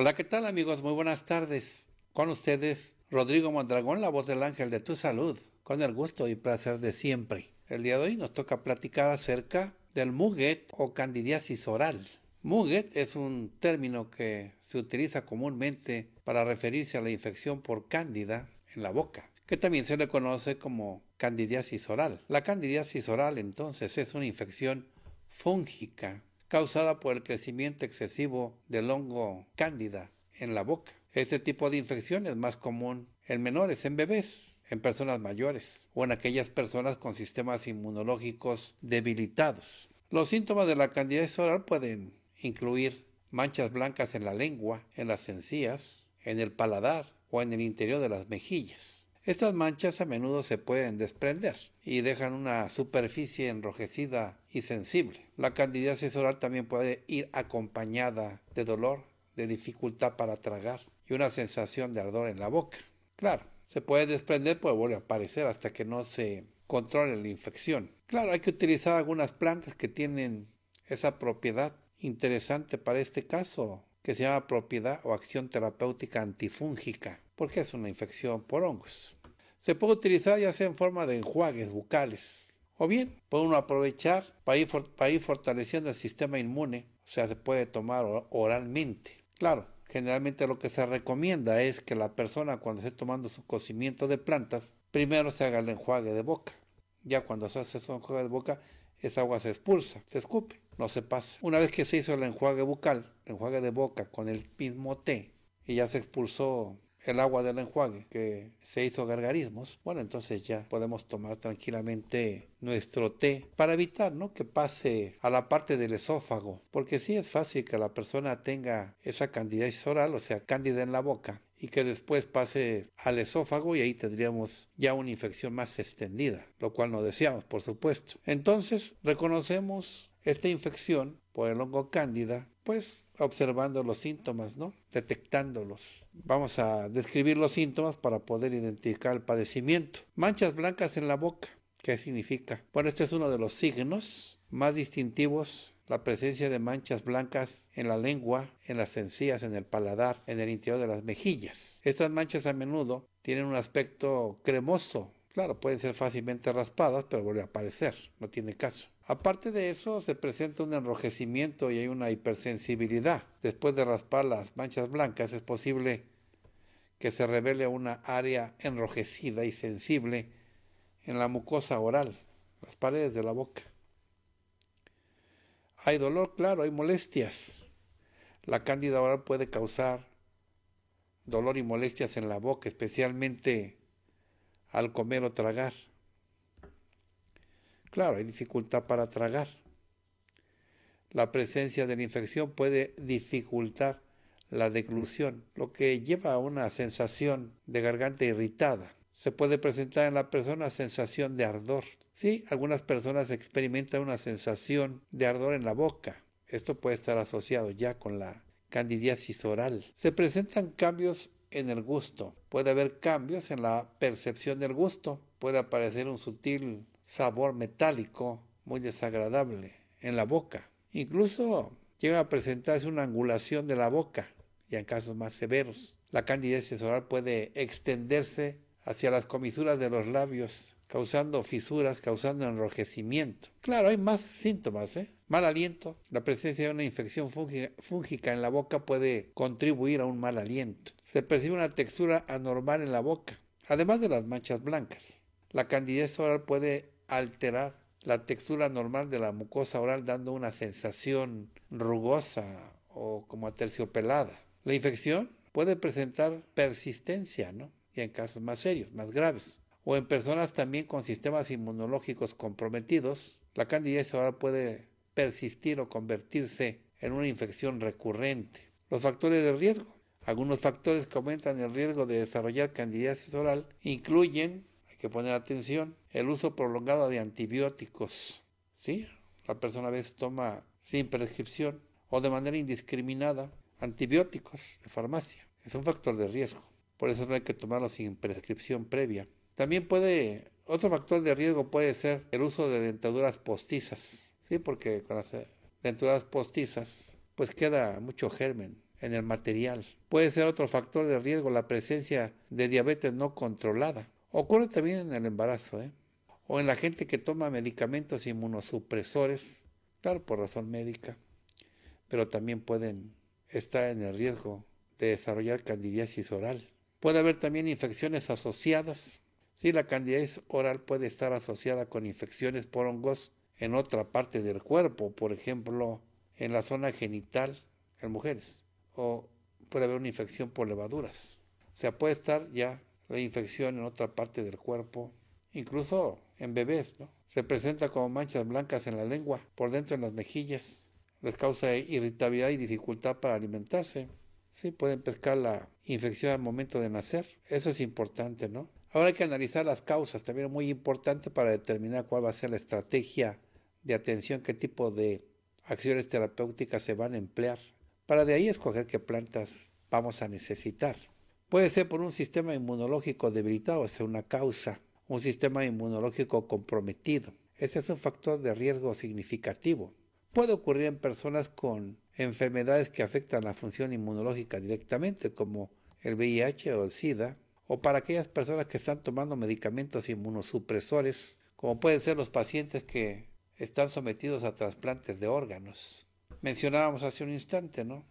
Hola, ¿qué tal amigos? Muy buenas tardes. Con ustedes, Rodrigo Mondragón, la voz del ángel de tu salud, con el gusto y placer de siempre. El día de hoy nos toca platicar acerca del muguet o candidiasis oral. Muguet es un término que se utiliza comúnmente para referirse a la infección por cándida en la boca, que también se le conoce como candidiasis oral. La candidiasis oral entonces es una infección fúngica causada por el crecimiento excesivo del hongo cándida en la boca. Este tipo de infección es más común en menores, en bebés, en personas mayores o en aquellas personas con sistemas inmunológicos debilitados. Los síntomas de la candidez oral pueden incluir manchas blancas en la lengua, en las encías, en el paladar o en el interior de las mejillas. Estas manchas a menudo se pueden desprender y dejan una superficie enrojecida y sensible. La candidiasis oral también puede ir acompañada de dolor, de dificultad para tragar y una sensación de ardor en la boca. Claro, se puede desprender, puede vuelve a aparecer hasta que no se controle la infección. Claro, hay que utilizar algunas plantas que tienen esa propiedad interesante para este caso, que se llama propiedad o acción terapéutica antifúngica, porque es una infección por hongos. Se puede utilizar ya sea en forma de enjuagues bucales, o bien, puede uno aprovechar para ir, fortaleciendo el sistema inmune, o sea, se puede tomar oralmente. Claro, generalmente lo que se recomienda es que la persona cuando esté tomando su cocimiento de plantas, primero se haga el enjuague de boca. Ya cuando se hace su enjuague de boca, esa agua se expulsa, se escupe, no se pasa. Una vez que se hizo el enjuague bucal, el enjuague de boca con el mismo té, y ya se expulsó el agua del enjuague, que se hizo gargarismos, bueno, entonces ya podemos tomar tranquilamente nuestro té para evitar ¿no? que pase a la parte del esófago, porque sí es fácil que la persona tenga esa candidiasis oral, o sea, cándida en la boca, y que después pase al esófago y ahí tendríamos ya una infección más extendida, lo cual no deseamos, por supuesto. Entonces, reconocemos esta infección por el hongo cándida, pues observando los síntomas, ¿no? Detectándolos. Vamos a describir los síntomas para poder identificar el padecimiento. Manchas blancas en la boca. ¿Qué significa? Bueno, este es uno de los signos más distintivos la presencia de manchas blancas en la lengua, en las encías, en el paladar, en el interior de las mejillas. Estas manchas a menudo tienen un aspecto cremoso. Claro, pueden ser fácilmente raspadas, pero vuelve a aparecer, no tiene caso. Aparte de eso, se presenta un enrojecimiento y hay una hipersensibilidad. Después de raspar las manchas blancas, es posible que se revele una área enrojecida y sensible en la mucosa oral, las paredes de la boca. Hay dolor, claro, hay molestias. La cándida oral puede causar dolor y molestias en la boca, especialmente al comer o tragar. Claro, hay dificultad para tragar. La presencia de la infección puede dificultar la deglución, lo que lleva a una sensación de garganta irritada. Se puede presentar en la persona sensación de ardor. Sí, algunas personas experimentan una sensación de ardor en la boca. Esto puede estar asociado ya con la candidiasis oral. Se presentan cambios en el gusto. Puede haber cambios en la percepción del gusto. Puede aparecer un sutil sabor metálico muy desagradable en la boca. Incluso llega a presentarse una angulación de la boca y en casos más severos. La candidez oral puede extenderse hacia las comisuras de los labios, causando fisuras, causando enrojecimiento. Claro, hay más síntomas, ¿eh? Mal aliento. La presencia de una infección fúngica en la boca puede contribuir a un mal aliento. Se percibe una textura anormal en la boca, además de las manchas blancas. La candidez oral puede alterar la textura normal de la mucosa oral dando una sensación rugosa o como aterciopelada. La infección puede presentar persistencia, ¿no? Y en casos más serios, más graves. O en personas también con sistemas inmunológicos comprometidos, la candidiasis oral puede persistir o convertirse en una infección recurrente. Los factores de riesgo. Algunos factores que aumentan el riesgo de desarrollar candidiasis oral incluyen, hay que poner atención, el uso prolongado de antibióticos, ¿sí? La persona a veces toma sin prescripción o de manera indiscriminada antibióticos de farmacia. Es un factor de riesgo. Por eso no hay que tomarlo sin prescripción previa. También puede, otro factor de riesgo puede ser el uso de dentaduras postizas, ¿sí? Porque con las eh, dentaduras postizas, pues queda mucho germen en el material. Puede ser otro factor de riesgo la presencia de diabetes no controlada. Ocurre también en el embarazo, ¿eh? o en la gente que toma medicamentos inmunosupresores, claro, por razón médica, pero también pueden estar en el riesgo de desarrollar candidiasis oral. Puede haber también infecciones asociadas. Sí, la candidiasis oral puede estar asociada con infecciones por hongos en otra parte del cuerpo, por ejemplo, en la zona genital en mujeres, o puede haber una infección por levaduras. O sea, puede estar ya la infección en otra parte del cuerpo, incluso en bebés, ¿no? Se presenta como manchas blancas en la lengua, por dentro en las mejillas. Les causa irritabilidad y dificultad para alimentarse. Sí, pueden pescar la infección al momento de nacer. Eso es importante, ¿no? Ahora hay que analizar las causas, también muy importante para determinar cuál va a ser la estrategia de atención, qué tipo de acciones terapéuticas se van a emplear, para de ahí escoger qué plantas vamos a necesitar. Puede ser por un sistema inmunológico debilitado, es una causa un sistema inmunológico comprometido. Ese es un factor de riesgo significativo. Puede ocurrir en personas con enfermedades que afectan la función inmunológica directamente, como el VIH o el SIDA, o para aquellas personas que están tomando medicamentos inmunosupresores, como pueden ser los pacientes que están sometidos a trasplantes de órganos. Mencionábamos hace un instante, ¿no?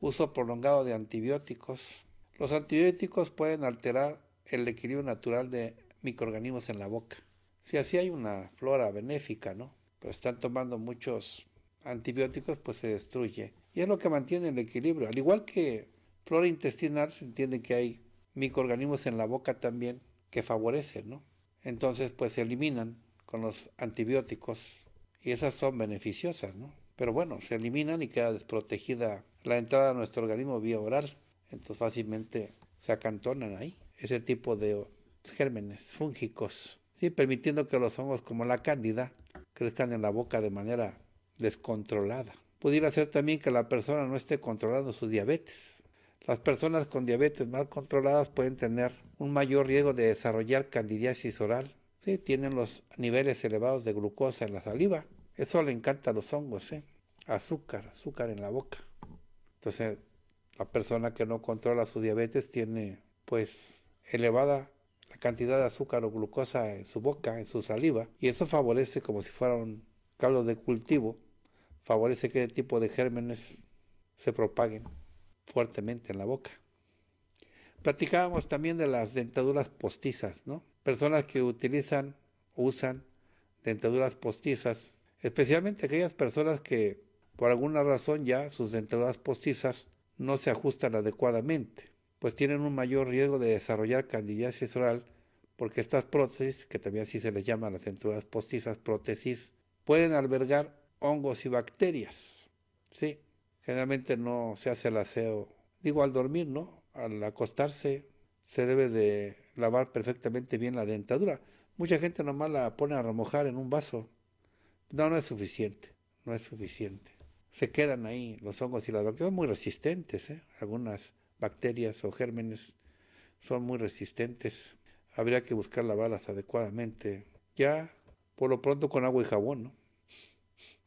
Uso prolongado de antibióticos. Los antibióticos pueden alterar el equilibrio natural de microorganismos en la boca. Si así hay una flora benéfica, ¿no? Pero están tomando muchos antibióticos, pues se destruye. Y es lo que mantiene el equilibrio. Al igual que flora intestinal, se entiende que hay microorganismos en la boca también que favorecen, ¿no? Entonces, pues se eliminan con los antibióticos y esas son beneficiosas, ¿no? Pero bueno, se eliminan y queda desprotegida la entrada a nuestro organismo vía oral. Entonces fácilmente se acantonan ahí ese tipo de gérmenes fúngicos, ¿sí? permitiendo que los hongos como la cándida crezcan en la boca de manera descontrolada. Pudiera ser también que la persona no esté controlando su diabetes. Las personas con diabetes mal controladas pueden tener un mayor riesgo de desarrollar candidiasis oral. ¿sí? Tienen los niveles elevados de glucosa en la saliva. Eso le encanta a los hongos, ¿eh? azúcar, azúcar en la boca. Entonces, la persona que no controla su diabetes tiene pues elevada la cantidad de azúcar o glucosa en su boca, en su saliva, y eso favorece como si fuera un caldo de cultivo, favorece que el este tipo de gérmenes se propaguen fuertemente en la boca. Platicábamos también de las dentaduras postizas, ¿no? Personas que utilizan, usan dentaduras postizas, especialmente aquellas personas que por alguna razón ya sus dentaduras postizas no se ajustan adecuadamente, pues tienen un mayor riesgo de desarrollar candidiasis oral porque estas prótesis, que también así se les llama las denturas postizas, prótesis, pueden albergar hongos y bacterias. Sí, generalmente no se hace el aseo, digo al dormir, ¿no? Al acostarse se debe de lavar perfectamente bien la dentadura. Mucha gente nomás la pone a remojar en un vaso. No, no es suficiente, no es suficiente. Se quedan ahí los hongos y las bacterias, muy resistentes, ¿eh? Algunas bacterias o gérmenes son muy resistentes habría que buscar las balas adecuadamente. Ya, por lo pronto con agua y jabón, ¿no?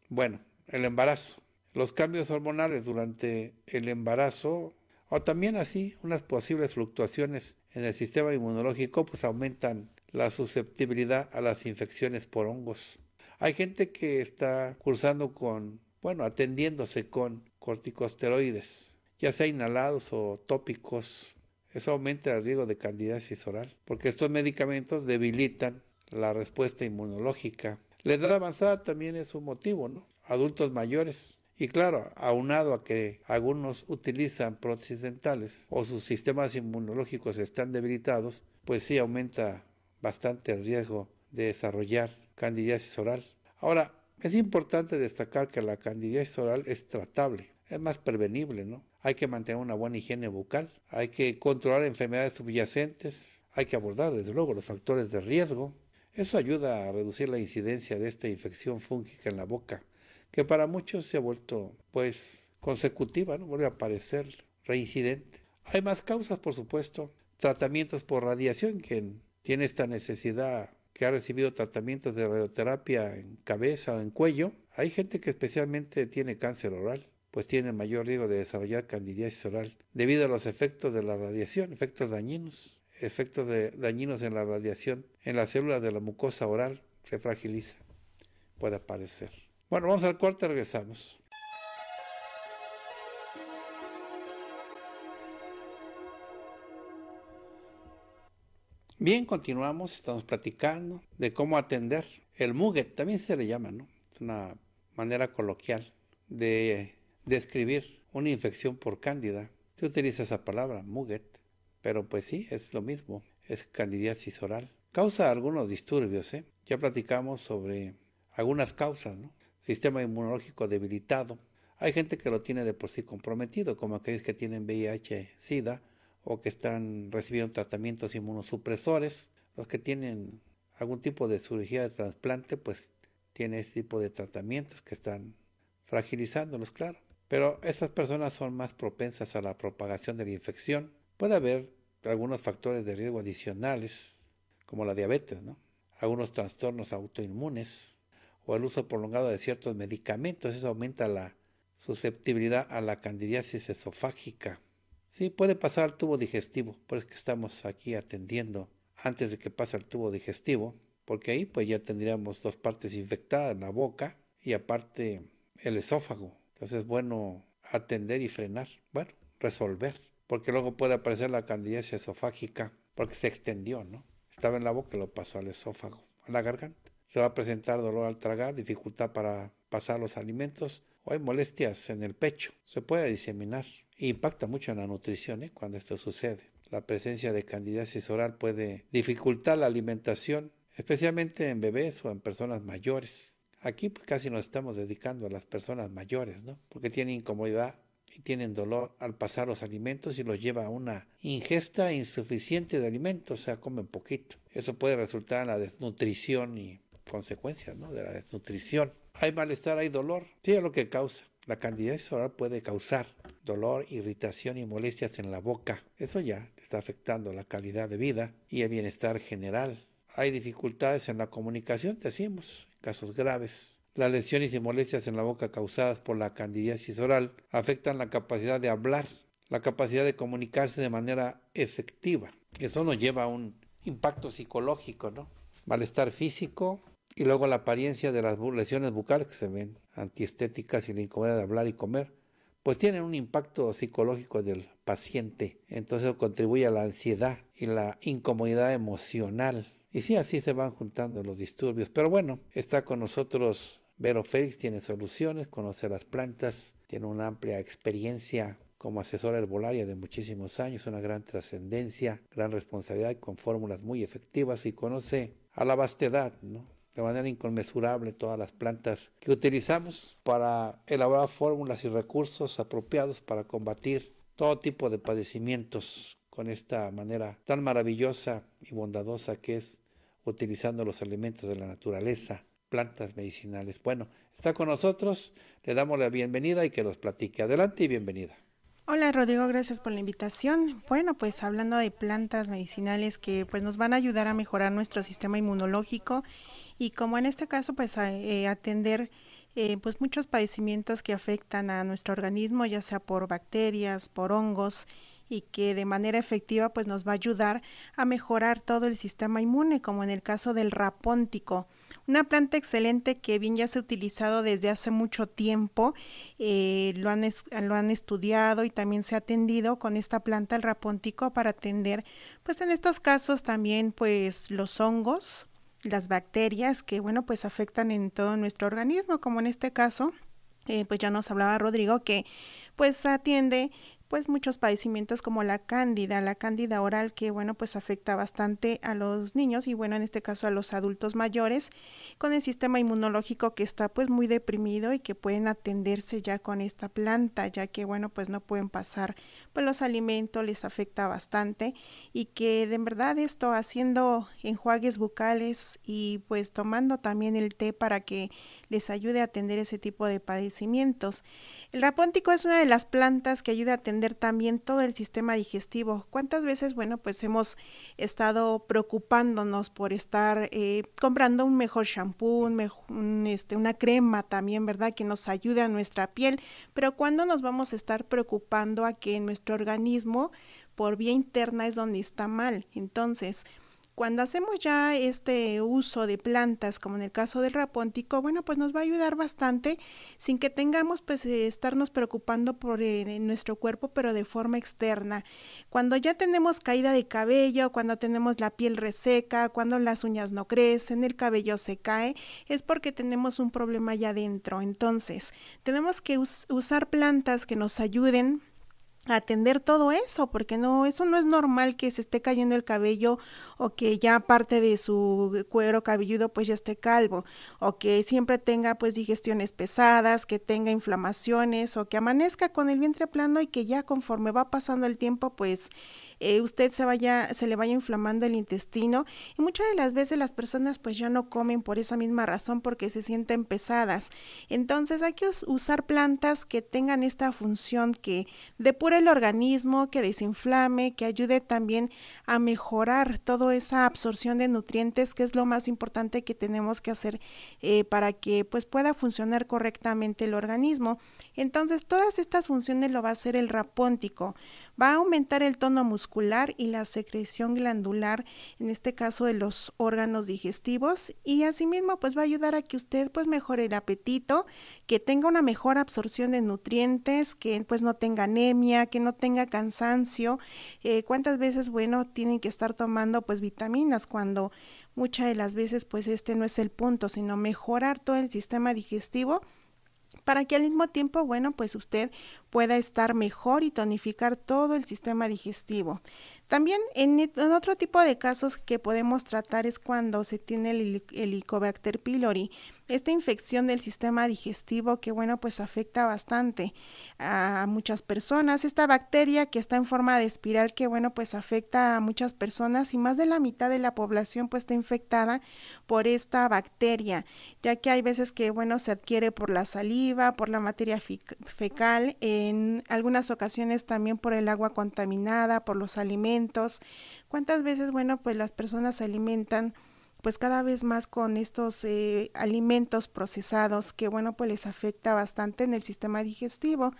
Bueno, el embarazo. Los cambios hormonales durante el embarazo o también así unas posibles fluctuaciones en el sistema inmunológico pues aumentan la susceptibilidad a las infecciones por hongos. Hay gente que está cursando con, bueno, atendiéndose con corticosteroides, ya sea inhalados o tópicos, eso aumenta el riesgo de candidiasis oral, porque estos medicamentos debilitan la respuesta inmunológica. La edad avanzada también es un motivo, ¿no? Adultos mayores. Y claro, aunado a que algunos utilizan prótesis dentales o sus sistemas inmunológicos están debilitados, pues sí aumenta bastante el riesgo de desarrollar candidiasis oral. Ahora, es importante destacar que la candidiasis oral es tratable, es más prevenible, ¿no? hay que mantener una buena higiene bucal, hay que controlar enfermedades subyacentes, hay que abordar desde luego los factores de riesgo. Eso ayuda a reducir la incidencia de esta infección fúngica en la boca, que para muchos se ha vuelto pues consecutiva, ¿no? vuelve a aparecer reincidente. Hay más causas, por supuesto, tratamientos por radiación, quien tiene esta necesidad que ha recibido tratamientos de radioterapia en cabeza o en cuello, hay gente que especialmente tiene cáncer oral pues tiene mayor riesgo de desarrollar candidiasis oral debido a los efectos de la radiación, efectos dañinos, efectos dañinos en la radiación en las células de la mucosa oral se fragiliza, puede aparecer. Bueno, vamos al cuarto, regresamos. Bien, continuamos, estamos platicando de cómo atender el muguet, también se le llama, ¿no? Es una manera coloquial de describir una infección por cándida, se utiliza esa palabra, muget, pero pues sí, es lo mismo, es candidiasis oral. Causa algunos disturbios, ¿eh? Ya platicamos sobre algunas causas, ¿no? Sistema inmunológico debilitado. Hay gente que lo tiene de por sí comprometido, como aquellos que tienen VIH, SIDA, o que están recibiendo tratamientos inmunosupresores. Los que tienen algún tipo de cirugía de trasplante, pues tienen ese tipo de tratamientos que están fragilizándolos, claro pero estas personas son más propensas a la propagación de la infección. Puede haber algunos factores de riesgo adicionales, como la diabetes, algunos trastornos autoinmunes o el uso prolongado de ciertos medicamentos. Eso aumenta la susceptibilidad a la candidiasis esofágica. Sí, puede pasar al tubo digestivo, por eso que estamos aquí atendiendo antes de que pase al tubo digestivo, porque ahí pues ya tendríamos dos partes infectadas, la boca y aparte el esófago. Entonces es bueno atender y frenar, bueno, resolver, porque luego puede aparecer la candidiasis esofágica, porque se extendió, ¿no? Estaba en la boca y lo pasó al esófago, a la garganta. Se va a presentar dolor al tragar, dificultad para pasar los alimentos o hay molestias en el pecho. Se puede diseminar. impacta mucho en la nutrición ¿eh? cuando esto sucede. La presencia de candidiasis oral puede dificultar la alimentación, especialmente en bebés o en personas mayores. Aquí pues, casi nos estamos dedicando a las personas mayores, ¿no? Porque tienen incomodidad y tienen dolor al pasar los alimentos y los lleva a una ingesta insuficiente de alimentos, o sea, comen poquito. Eso puede resultar en la desnutrición y consecuencias ¿no? de la desnutrición. Hay malestar, hay dolor. Sí, es lo que causa. La candidez oral puede causar dolor, irritación y molestias en la boca. Eso ya está afectando la calidad de vida y el bienestar general hay dificultades en la comunicación, decimos, casos graves. Las lesiones y molestias en la boca causadas por la candidiasis oral afectan la capacidad de hablar, la capacidad de comunicarse de manera efectiva. Eso nos lleva a un impacto psicológico, ¿no? Malestar físico y luego la apariencia de las lesiones bucales que se ven, antiestéticas y la incomodidad de hablar y comer, pues tienen un impacto psicológico del paciente. Entonces contribuye a la ansiedad y la incomodidad emocional y sí, así se van juntando los disturbios. Pero bueno, está con nosotros Vero Félix, tiene soluciones, conoce las plantas, tiene una amplia experiencia como asesora herbolaria de muchísimos años, una gran trascendencia, gran responsabilidad con fórmulas muy efectivas y conoce a la vastedad, ¿no? de manera inconmensurable todas las plantas que utilizamos para elaborar fórmulas y recursos apropiados para combatir todo tipo de padecimientos con esta manera tan maravillosa y bondadosa que es utilizando los alimentos de la naturaleza, plantas medicinales. Bueno, está con nosotros, le damos la bienvenida y que nos platique. Adelante y bienvenida. Hola Rodrigo, gracias por la invitación. Bueno, pues hablando de plantas medicinales que pues nos van a ayudar a mejorar nuestro sistema inmunológico y como en este caso pues a, eh, atender eh, pues muchos padecimientos que afectan a nuestro organismo, ya sea por bacterias, por hongos y que de manera efectiva pues nos va a ayudar a mejorar todo el sistema inmune, como en el caso del rapóntico. Una planta excelente que bien ya se ha utilizado desde hace mucho tiempo, eh, lo, han lo han estudiado y también se ha atendido con esta planta el rapóntico para atender pues en estos casos también pues los hongos, las bacterias que bueno pues afectan en todo nuestro organismo, como en este caso eh, pues ya nos hablaba Rodrigo que pues atiende pues muchos padecimientos como la cándida, la cándida oral que bueno pues afecta bastante a los niños y bueno en este caso a los adultos mayores con el sistema inmunológico que está pues muy deprimido y que pueden atenderse ya con esta planta ya que bueno pues no pueden pasar pues los alimentos les afecta bastante y que de verdad esto haciendo enjuagues bucales y pues tomando también el té para que les ayude a atender ese tipo de padecimientos. El rapóntico es una de las plantas que ayuda a atender también todo el sistema digestivo. ¿Cuántas veces, bueno, pues hemos estado preocupándonos por estar eh, comprando un mejor shampoo, mejor, este, una crema también, ¿verdad? Que nos ayude a nuestra piel, pero ¿cuándo nos vamos a estar preocupando a que nuestro organismo por vía interna es donde está mal? Entonces, cuando hacemos ya este uso de plantas, como en el caso del rapóntico, bueno, pues nos va a ayudar bastante sin que tengamos pues eh, estarnos preocupando por eh, nuestro cuerpo, pero de forma externa. Cuando ya tenemos caída de cabello, cuando tenemos la piel reseca, cuando las uñas no crecen, el cabello se cae, es porque tenemos un problema allá adentro. Entonces, tenemos que usar plantas que nos ayuden atender todo eso, porque no, eso no es normal que se esté cayendo el cabello o que ya parte de su cuero cabelludo pues ya esté calvo o que siempre tenga pues digestiones pesadas, que tenga inflamaciones o que amanezca con el vientre plano y que ya conforme va pasando el tiempo pues eh, usted se vaya, se le vaya inflamando el intestino. Y muchas de las veces las personas pues ya no comen por esa misma razón porque se sienten pesadas. Entonces hay que usar plantas que tengan esta función que depure el organismo, que desinflame, que ayude también a mejorar toda esa absorción de nutrientes que es lo más importante que tenemos que hacer eh, para que pues pueda funcionar correctamente el organismo. Entonces, todas estas funciones lo va a hacer el rapóntico. Va a aumentar el tono muscular y la secreción glandular, en este caso de los órganos digestivos, y asimismo pues va a ayudar a que usted pues mejore el apetito, que tenga una mejor absorción de nutrientes, que pues no tenga anemia, que no tenga cansancio. Eh, ¿Cuántas veces, bueno, tienen que estar tomando pues vitaminas cuando muchas de las veces pues este no es el punto, sino mejorar todo el sistema digestivo para que al mismo tiempo, bueno, pues usted pueda estar mejor y tonificar todo el sistema digestivo. También en, otro tipo de casos que podemos tratar es cuando se tiene el Helicobacter pylori, esta infección del sistema digestivo que bueno pues afecta bastante a muchas personas, esta bacteria que está en forma de espiral que bueno pues afecta a muchas personas y más de la mitad de la población pues está infectada por esta bacteria, ya que hay veces que bueno se adquiere por la saliva, por la materia fecal, en algunas ocasiones también por el agua contaminada, por los alimentos, ¿Cuántas veces, bueno, pues las personas se alimentan pues cada vez más con estos eh, alimentos procesados que bueno pues les afecta bastante en el sistema digestivo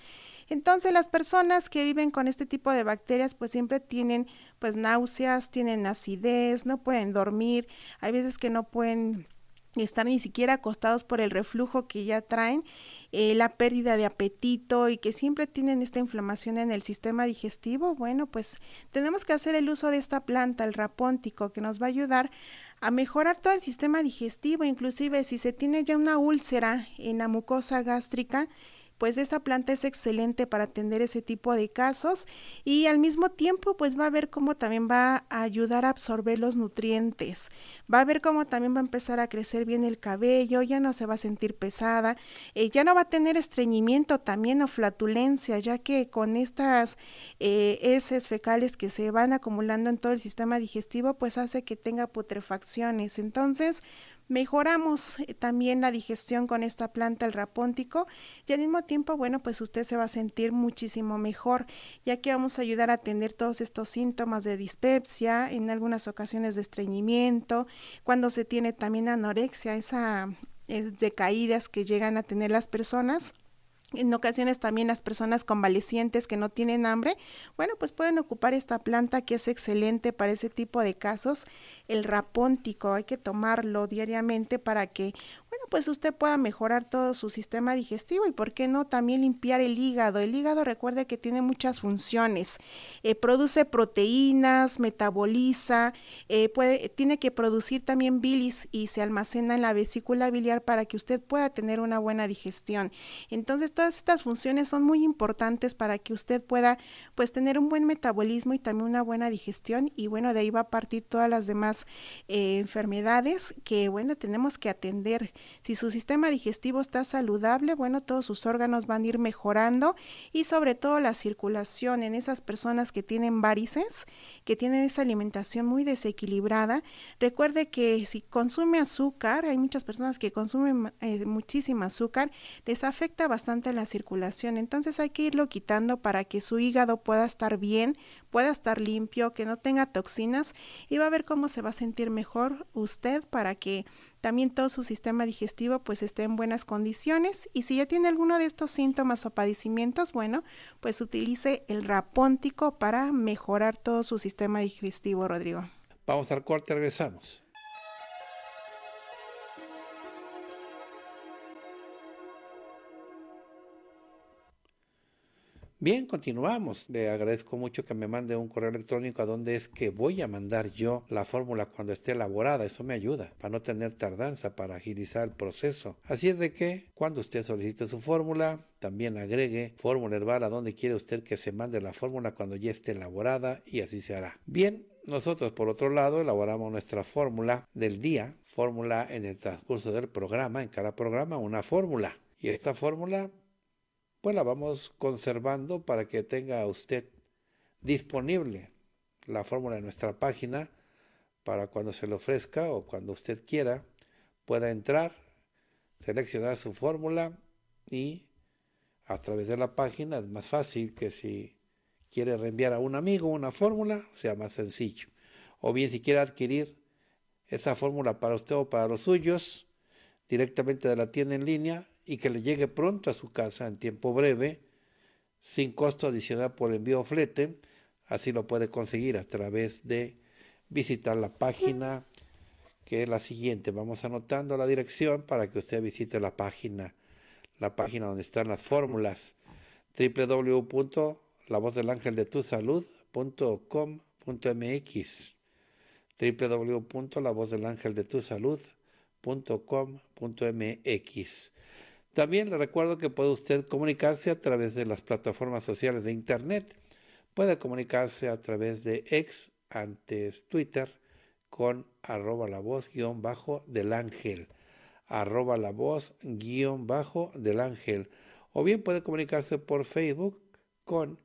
entonces las personas que viven con este tipo de bacterias pues siempre tienen pues náuseas tienen acidez no pueden dormir hay veces que no pueden estar ni siquiera acostados por el reflujo que ya traen, eh, la pérdida de apetito y que siempre tienen esta inflamación en el sistema digestivo, bueno, pues tenemos que hacer el uso de esta planta, el rapóntico, que nos va a ayudar a mejorar todo el sistema digestivo, inclusive si se tiene ya una úlcera en la mucosa gástrica, pues esta planta es excelente para atender ese tipo de casos y al mismo tiempo pues va a ver cómo también va a ayudar a absorber los nutrientes, va a ver cómo también va a empezar a crecer bien el cabello, ya no se va a sentir pesada, eh, ya no va a tener estreñimiento también o flatulencia, ya que con estas eh, heces fecales que se van acumulando en todo el sistema digestivo pues hace que tenga putrefacciones, entonces Mejoramos eh, también la digestión con esta planta, el rapóntico, y al mismo tiempo, bueno, pues usted se va a sentir muchísimo mejor, ya que vamos a ayudar a atender todos estos síntomas de dispepsia, en algunas ocasiones de estreñimiento, cuando se tiene también anorexia, esa es eh, de caídas que llegan a tener las personas en ocasiones también las personas convalecientes que no tienen hambre, bueno, pues pueden ocupar esta planta que es excelente para ese tipo de casos. El rapóntico hay que tomarlo diariamente para que bueno, pues usted pueda mejorar todo su sistema digestivo y por qué no también limpiar el hígado. El hígado recuerde que tiene muchas funciones, eh, produce proteínas, metaboliza, eh, puede, tiene que producir también bilis y se almacena en la vesícula biliar para que usted pueda tener una buena digestión. Entonces todas estas funciones son muy importantes para que usted pueda pues tener un buen metabolismo y también una buena digestión y bueno, de ahí va a partir todas las demás eh, enfermedades que bueno, tenemos que atender si su sistema digestivo está saludable, bueno, todos sus órganos van a ir mejorando y sobre todo la circulación en esas personas que tienen varices, que tienen esa alimentación muy desequilibrada. Recuerde que si consume azúcar, hay muchas personas que consumen eh, muchísimo azúcar, les afecta bastante la circulación. Entonces hay que irlo quitando para que su hígado pueda estar bien, pueda estar limpio, que no tenga toxinas y va a ver cómo se va a sentir mejor usted para que también todo su sistema digestivo pues esté en buenas condiciones y si ya tiene alguno de estos síntomas o padecimientos, bueno, pues utilice el rapóntico para mejorar todo su sistema digestivo, Rodrigo. Vamos al corte, regresamos. Bien, continuamos. Le agradezco mucho que me mande un correo electrónico a donde es que voy a mandar yo la fórmula cuando esté elaborada. Eso me ayuda para no tener tardanza, para agilizar el proceso. Así es de que cuando usted solicite su fórmula, también agregue fórmula herbal a donde quiere usted que se mande la fórmula cuando ya esté elaborada y así se hará. Bien, nosotros, por otro lado, elaboramos nuestra fórmula del día, fórmula en el transcurso del programa, en cada programa una fórmula. Y esta fórmula pues la vamos conservando para que tenga usted disponible la fórmula de nuestra página para cuando se le ofrezca o cuando usted quiera pueda entrar, seleccionar su fórmula y a través de la página es más fácil que si quiere reenviar a un amigo una fórmula, sea más sencillo. O bien si quiere adquirir esa fórmula para usted o para los suyos directamente de la tienda en línea, y que le llegue pronto a su casa en tiempo breve, sin costo adicional por envío flete. Así lo puede conseguir a través de visitar la página que es la siguiente. Vamos anotando la dirección para que usted visite la página, la página donde están las fórmulas www.lavozdelangeldetusalud.com.mx www.lavozdelangeldetusalud.com.mx también le recuerdo que puede usted comunicarse a través de las plataformas sociales de Internet. Puede comunicarse a través de ex, antes Twitter, con arroba la voz guión bajo del ángel. Arroba la voz guión bajo del ángel. O bien puede comunicarse por Facebook con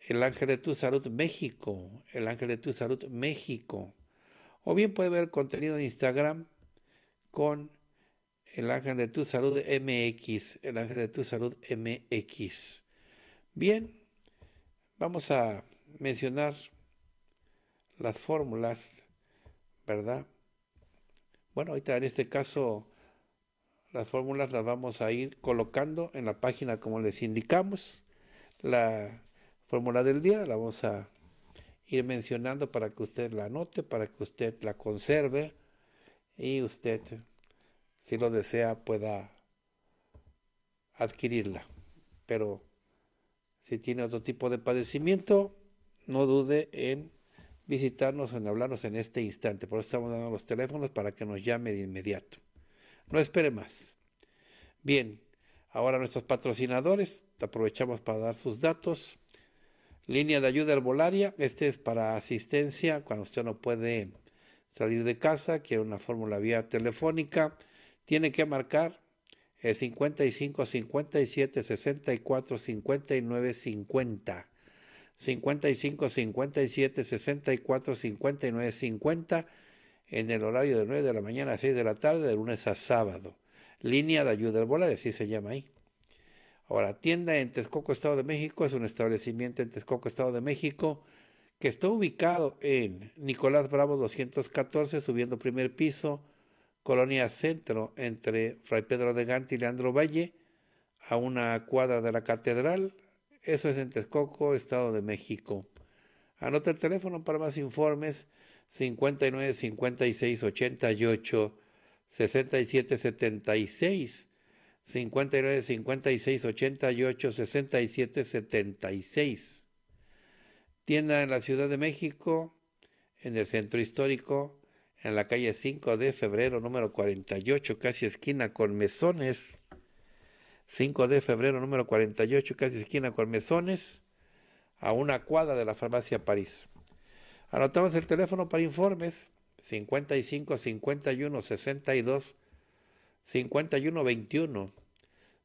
el ángel de tu salud México. El ángel de tu salud México. O bien puede ver contenido en Instagram con el ángel de tu salud MX, el ángel de tu salud MX. Bien, vamos a mencionar las fórmulas, ¿verdad? Bueno, ahorita en este caso las fórmulas las vamos a ir colocando en la página como les indicamos. La fórmula del día la vamos a ir mencionando para que usted la anote, para que usted la conserve y usted si lo desea, pueda adquirirla. Pero si tiene otro tipo de padecimiento, no dude en visitarnos o en hablarnos en este instante. Por eso estamos dando los teléfonos para que nos llame de inmediato. No espere más. Bien, ahora nuestros patrocinadores, aprovechamos para dar sus datos. Línea de ayuda herbolaria, este es para asistencia cuando usted no puede salir de casa, quiere una fórmula vía telefónica tiene que marcar el 55, 57, 64, 59, 50. 55, 57, 64, 59, 50 en el horario de 9 de la mañana a 6 de la tarde, de lunes a sábado. Línea de ayuda al volar, así se llama ahí. Ahora, tienda en Texcoco, Estado de México, es un establecimiento en Texcoco, Estado de México, que está ubicado en Nicolás Bravo 214, subiendo primer piso, Colonia Centro, entre Fray Pedro de Gante y Leandro Valle, a una cuadra de la Catedral. Eso es en Texcoco, Estado de México. Anota el teléfono para más informes 59 56 88 67 76 59 56 88 67 76 tienda en la Ciudad de México, en el centro histórico, en la calle 5 de febrero número 48, casi esquina con Mesones. 5 de febrero número 48, casi esquina con Mesones, a una cuadra de la farmacia París. Anotamos el teléfono para informes 55 51 62 51 21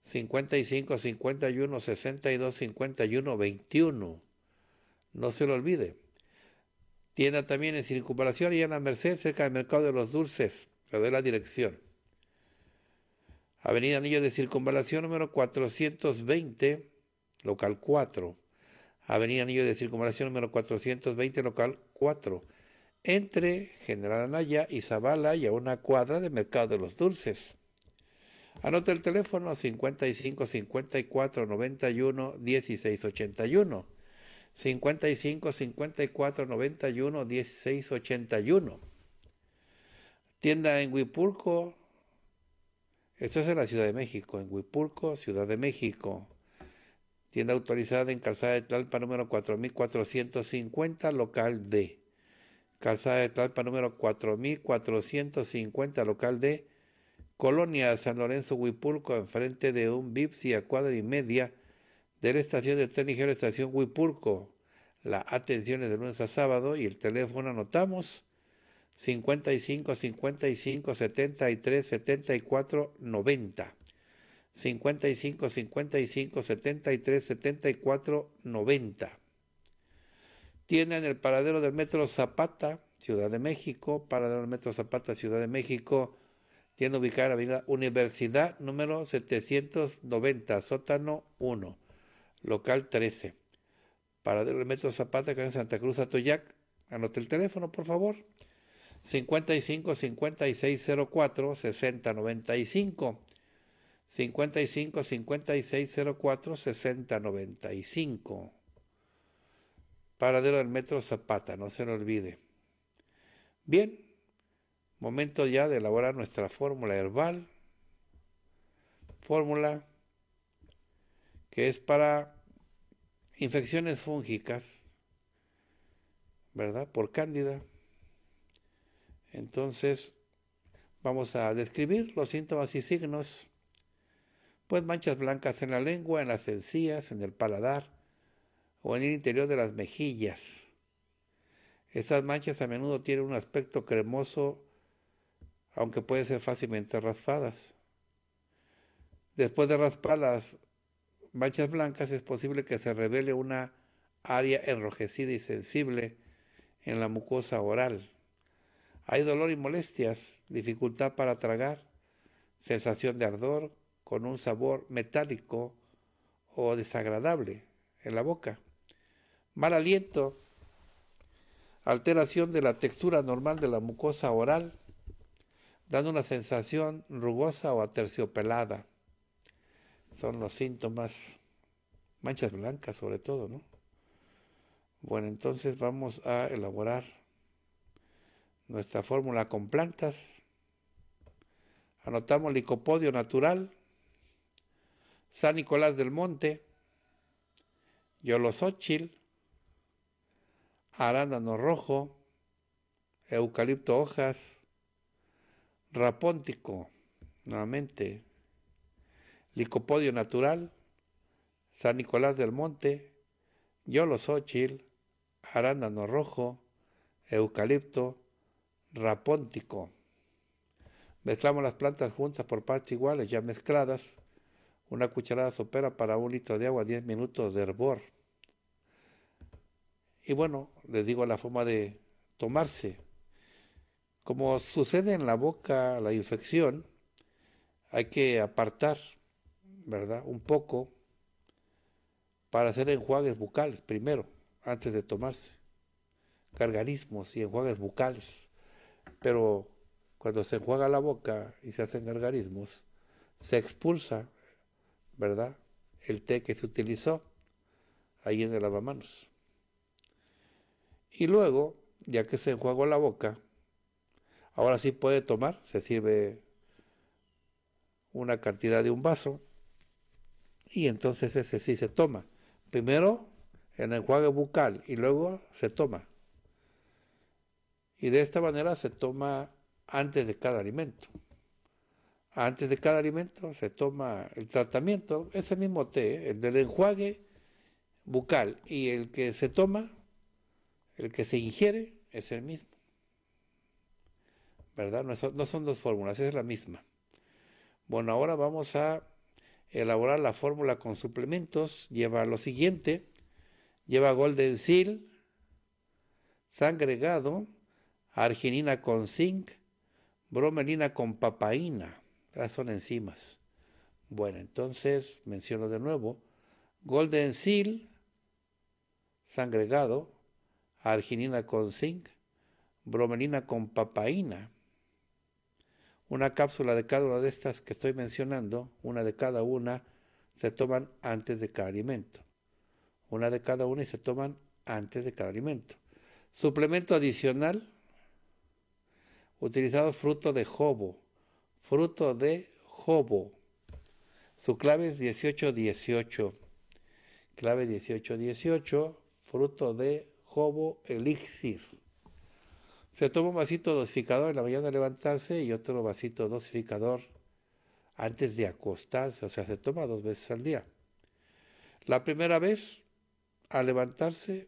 55 51 62 51 21. No se lo olvide. Tienda también en circunvalación y en la Merced, cerca del Mercado de los Dulces. Le doy la dirección. Avenida Anillo de Circunvalación número 420, local 4. Avenida Anillo de Circunvalación número 420, local 4. Entre General Anaya y Zavala y a una cuadra del Mercado de los Dulces. Anota el teléfono 55 54 91 16 81. 55 54 91 16 81. Tienda en Huipulco. Eso es en la Ciudad de México, en Huipulco, Ciudad de México. Tienda autorizada en Calzada de Tlalpa número 4450, local D. Calzada de Tlalpa número 4450, local D. Colonia San Lorenzo Huipulco, enfrente de un Bipsi a cuadra y media de la estación del tren ligero Estación Huipurco. La atención es de lunes a sábado y el teléfono anotamos 55 55 73 74 90. 55 55 73 74 90. Tiene en el paradero del Metro Zapata, Ciudad de México, paradero del Metro Zapata, Ciudad de México. tiene ubicada la Avenida Universidad número 790, sótano 1 local 13. Paradero del Metro Zapata, que en Santa Cruz, Atoyac. Anote el teléfono, por favor. 55 5604 6095. 55 5604 6095. Paradero del Metro Zapata, no se lo olvide. Bien, momento ya de elaborar nuestra fórmula herbal. Fórmula que es para infecciones fúngicas, ¿verdad? Por cándida. Entonces, vamos a describir los síntomas y signos. Pues manchas blancas en la lengua, en las encías, en el paladar o en el interior de las mejillas. Estas manchas a menudo tienen un aspecto cremoso, aunque pueden ser fácilmente raspadas. Después de rasparlas, manchas blancas es posible que se revele una área enrojecida y sensible en la mucosa oral. Hay dolor y molestias, dificultad para tragar, sensación de ardor con un sabor metálico o desagradable en la boca, mal aliento, alteración de la textura normal de la mucosa oral, dando una sensación rugosa o aterciopelada son los síntomas, manchas blancas sobre todo, ¿no? Bueno, entonces vamos a elaborar nuestra fórmula con plantas. Anotamos licopodio natural, San Nicolás del Monte, Yolosóchil, arándano rojo, eucalipto hojas, rapóntico, nuevamente, Licopodio Natural, San Nicolás del Monte, Yolosochil, Arándano Rojo, Eucalipto, Rapóntico. Mezclamos las plantas juntas por partes iguales, ya mezcladas. Una cucharada sopera para un litro de agua, 10 minutos de hervor. Y bueno, les digo la forma de tomarse. Como sucede en la boca la infección, hay que apartar ¿verdad? Un poco para hacer enjuagues bucales primero, antes de tomarse. Gargarismos y enjuagues bucales. Pero cuando se enjuaga la boca y se hacen gargarismos, se expulsa, ¿verdad? El té que se utilizó ahí en el lavamanos. Y luego, ya que se enjuagó la boca, ahora sí puede tomar, se sirve una cantidad de un vaso y entonces ese sí se toma. Primero en el enjuague bucal y luego se toma. Y de esta manera se toma antes de cada alimento. Antes de cada alimento se toma el tratamiento, ese mismo té, el del enjuague bucal y el que se toma, el que se ingiere, es el mismo. ¿Verdad? No, son, no son dos fórmulas, es la misma. Bueno, ahora vamos a elaborar la fórmula con suplementos lleva lo siguiente, lleva Golden Seal, sangregado, arginina con zinc, bromelina con papaína, esas son enzimas. Bueno, entonces menciono de nuevo, Golden Seal, sangregado, arginina con zinc, bromelina con papaína, una cápsula de cada una de estas que estoy mencionando, una de cada una, se toman antes de cada alimento. Una de cada una y se toman antes de cada alimento. Suplemento adicional, utilizado fruto de jobo. Fruto de jobo. Su clave es 1818. Clave 1818, fruto de jobo elixir. Se toma un vasito dosificador en la mañana al levantarse y otro vasito dosificador antes de acostarse, o sea, se toma dos veces al día. La primera vez, al levantarse,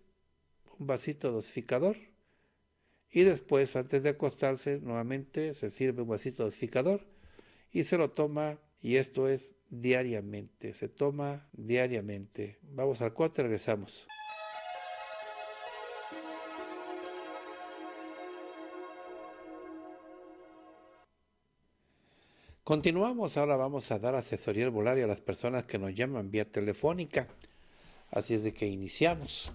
un vasito dosificador y después, antes de acostarse, nuevamente se sirve un vasito dosificador y se lo toma y esto es diariamente, se toma diariamente. Vamos al y regresamos. Continuamos, ahora vamos a dar asesoría herbolaria a las personas que nos llaman vía telefónica. Así es de que iniciamos.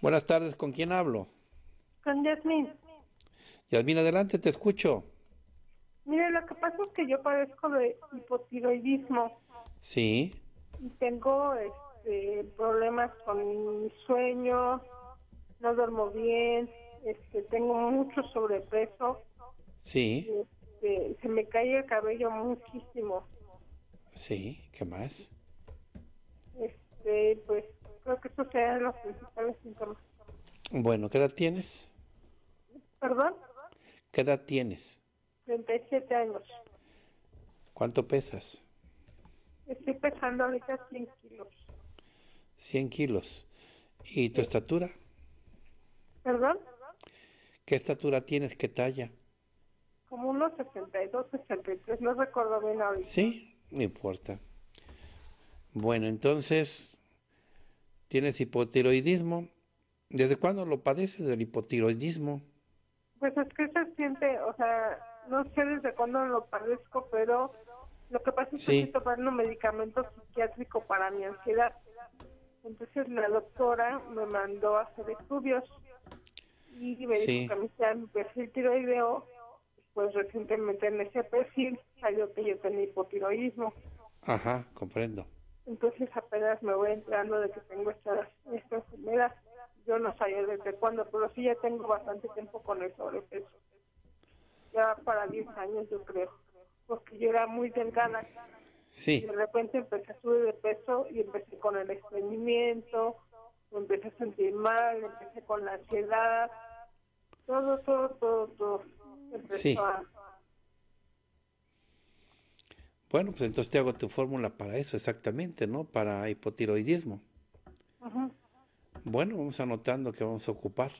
Buenas tardes, ¿con quién hablo? Con Yasmín. Yasmín, adelante, te escucho. Mire, lo que pasa es que yo padezco de hipotiroidismo. Sí. Y tengo este, problemas con mi sueño, no duermo bien, este, tengo mucho sobrepeso. Sí. Este, se me cae el cabello muchísimo. Sí, ¿qué más? Este, pues creo que estos sean los principales síntomas. Bueno, ¿qué edad tienes? ¿Perdón? ¿Qué edad tienes? 37 años. ¿Cuánto pesas? Estoy pesando ahorita 100 kilos. 100 kilos. ¿Y tu estatura? ¿Perdón? ¿Qué estatura tienes? ¿Qué talla? como unos 62, 63, no recuerdo bien ahorita. Sí, no importa. Bueno, entonces, tienes hipotiroidismo. ¿Desde cuándo lo padeces del hipotiroidismo? Pues es que se siente, o sea, no sé desde cuándo lo padezco, pero lo que pasa es que estoy tomando medicamento psiquiátrico para mi ansiedad. Entonces la doctora me mandó a hacer estudios y me dijo que me mi perfil tiroideo pues recientemente en ese perfil salió que yo tenía hipotiroidismo. Ajá, comprendo. Entonces apenas me voy enterando de que tengo estas estas enfermedad. Yo no sabía desde cuándo, pero sí ya tengo bastante tiempo con el sobrepeso. Ya para 10 años yo creo, porque yo era muy delgada. Sí. de repente empecé a subir de peso y empecé con el estreñimiento, empecé a sentir mal, empecé con la ansiedad, todo, todo, todo, todo sí. Ah. Bueno, pues entonces te hago tu fórmula para eso, exactamente, ¿no? Para hipotiroidismo. Bueno, vamos anotando que vamos a ocupar.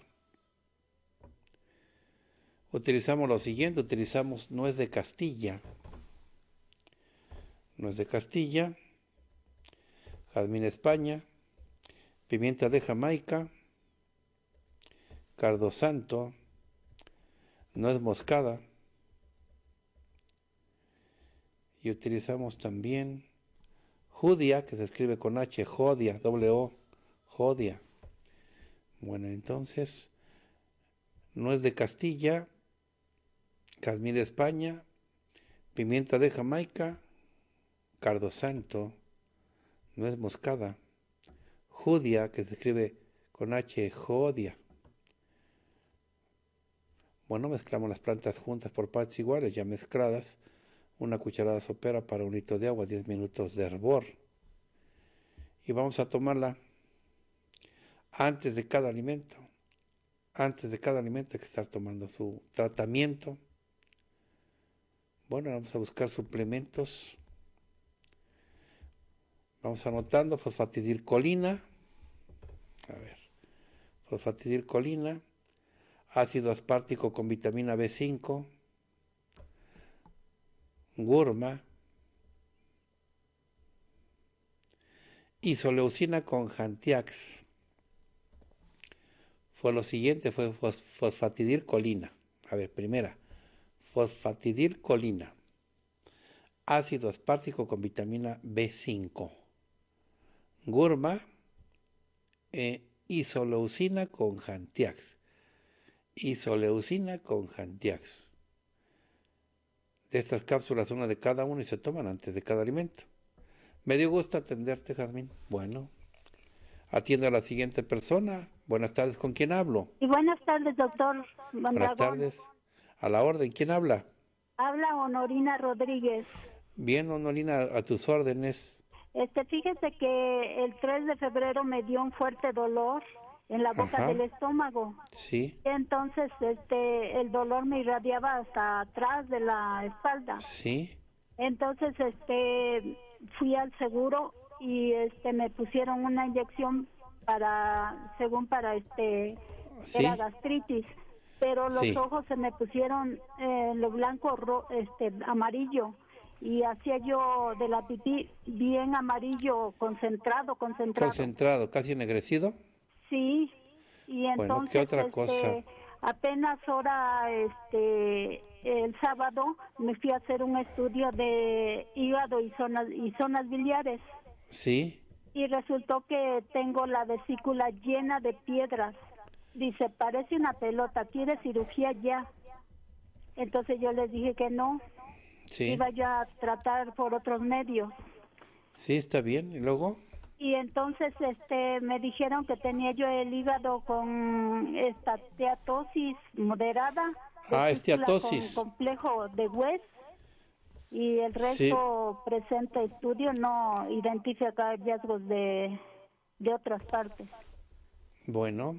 Utilizamos lo siguiente, utilizamos nuez de castilla. Nuez de castilla, jazmín España, pimienta de Jamaica, cardo santo, no es moscada. Y utilizamos también Judia, que se escribe con H, Jodia, W, Jodia. Bueno, entonces, no es de Castilla, Casmir España, pimienta de Jamaica, cardo santo, no es moscada, Judia, que se escribe con H, Jodia. Bueno, mezclamos las plantas juntas por partes iguales, ya mezcladas. Una cucharada sopera para un litro de agua, 10 minutos de hervor. Y vamos a tomarla antes de cada alimento. Antes de cada alimento hay que estar tomando su tratamiento. Bueno, vamos a buscar suplementos. Vamos anotando fosfatidilcolina. A ver. Fosfatidilcolina ácido aspartico con vitamina B5, gurma, isoleucina con jantiax. Fue lo siguiente, fue fosfatidilcolina. A ver, primera, fosfatidilcolina, ácido aspartico con vitamina B5, gurma, isoleucina eh, con jantiax. Isoleucina con Jantiax. De estas cápsulas, una de cada uno y se toman antes de cada alimento. Me dio gusto atenderte, Jazmín. Bueno, atiendo a la siguiente persona. Buenas tardes, ¿con quién hablo? Y buenas tardes, doctor. Buenas, tardes. A la orden, ¿quién habla? Habla Honorina Rodríguez. Bien, Honorina, a tus órdenes. Este, fíjese que el 3 de febrero me dio un fuerte dolor en la boca del estómago. Sí. Entonces, este, el dolor me irradiaba hasta atrás de la espalda. Sí. Entonces, este, fui al seguro y este me pusieron una inyección para, según para este, la gastritis. Pero los ojos se me pusieron en lo blanco, este, amarillo y hacía yo de la pipí bien amarillo, concentrado, concentrado. Concentrado, casi ennegrecido. Sí, y entonces... otra cosa? Este, apenas ahora, este, el sábado, me fui a hacer un estudio de hígado y zonas, y zonas biliares. Sí. Y resultó que tengo la vesícula llena de piedras. Dice, parece una pelota, quiere cirugía ya. Entonces yo les dije que no. Sí. Iba ya a tratar por otros medios. Sí, está bien. ¿Y luego? y entonces este me dijeron que tenía yo el hígado con esta moderada. Ah, esteatosis. Con complejo de West y el resto presente presenta estudio no identifica hallazgos de, de otras partes. Bueno,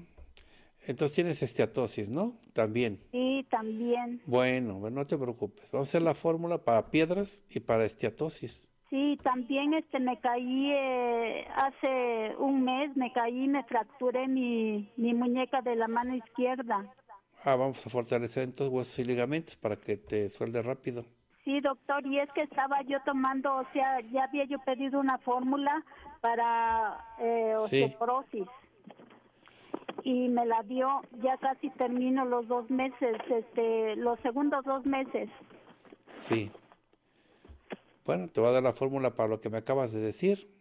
entonces tienes esteatosis, ¿no? También. Sí, también. Bueno, no te preocupes. Vamos a hacer la fórmula para piedras y para esteatosis. Sí, también este me caí eh, hace un mes, me caí y me fracturé mi, muñeca de la mano izquierda. Ah, vamos a fortalecer entonces huesos y ligamentos para que te suelde rápido. Sí, doctor, y es que estaba yo tomando, o sea, ya había yo pedido una fórmula para eh, osteoporosis. Y me la dio, ya casi termino los dos meses, este, los segundos dos meses. Sí. Bueno, te voy a dar la fórmula para lo que me acabas de decir.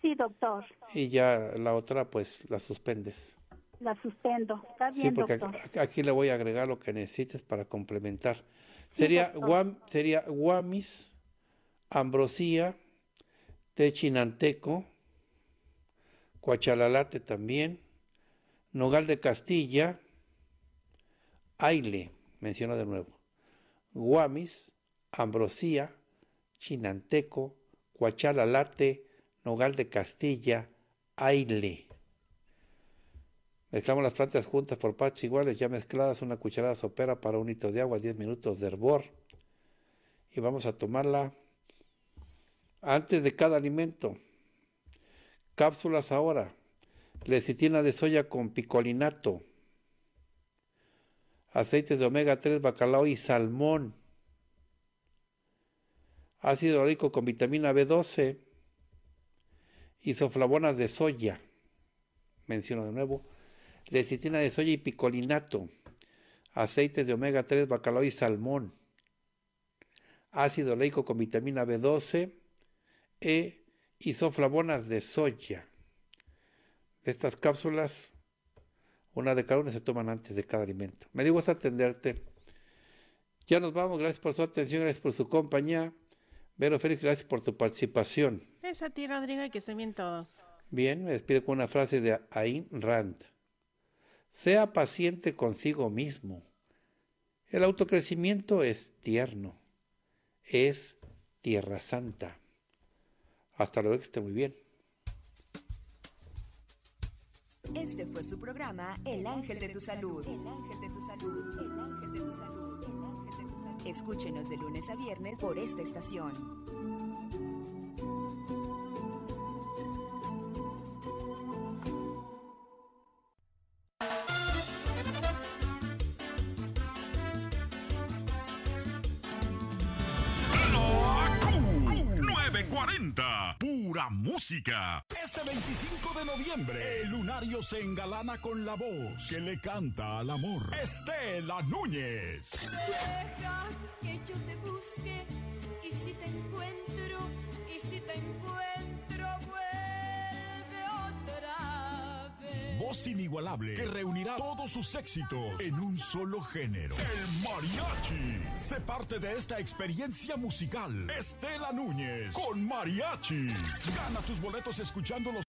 Sí, doctor. Y ya la otra, pues, la suspendes. La suspendo. sí, porque Aquí, le voy a agregar lo que necesites para complementar. sería, guam, sería guamis, ambrosía, techinanteco, cuachalalate también, nogal de Castilla, aile, menciona de nuevo, guamis, ambrosía, Chinanteco, Late, Nogal de Castilla, Aile. Mezclamos las plantas juntas por partes iguales, ya mezcladas, una cucharada sopera para un hito de agua, 10 minutos de hervor. Y vamos a tomarla antes de cada alimento. Cápsulas ahora. Lecitina de soya con picolinato. Aceites de omega 3, bacalao y salmón ácido leico con vitamina B12, isoflavonas de soya, menciono de nuevo, lecitina de soya y picolinato, aceites de omega 3, bacalao y salmón, ácido oleico con vitamina B12 e isoflavonas de soya. De estas cápsulas, una de cada una se toman antes de cada alimento. Me digo es atenderte. Ya nos vamos, gracias por su atención, gracias por su compañía. Vero Félix, gracias por tu participación. Es a ti, Rodrigo, y que estén bien todos. Bien, me despido con una frase de Ayn Rand. Sea paciente consigo mismo. El autocrecimiento es tierno. Es tierra santa. Hasta luego, que esté muy bien. Este fue su programa El Ángel de tu Salud. El Ángel de tu Salud Escúchenos de lunes a viernes por esta estación. pura música. 25 de noviembre, el lunario se engalana con la voz que le canta al amor. Estela Núñez. y si te encuentro, y si te encuentro, pues. voz inigualable que reunirá todos sus éxitos en un solo género. El mariachi. Se parte de esta experiencia musical. Estela Núñez con mariachi. Gana tus boletos escuchando los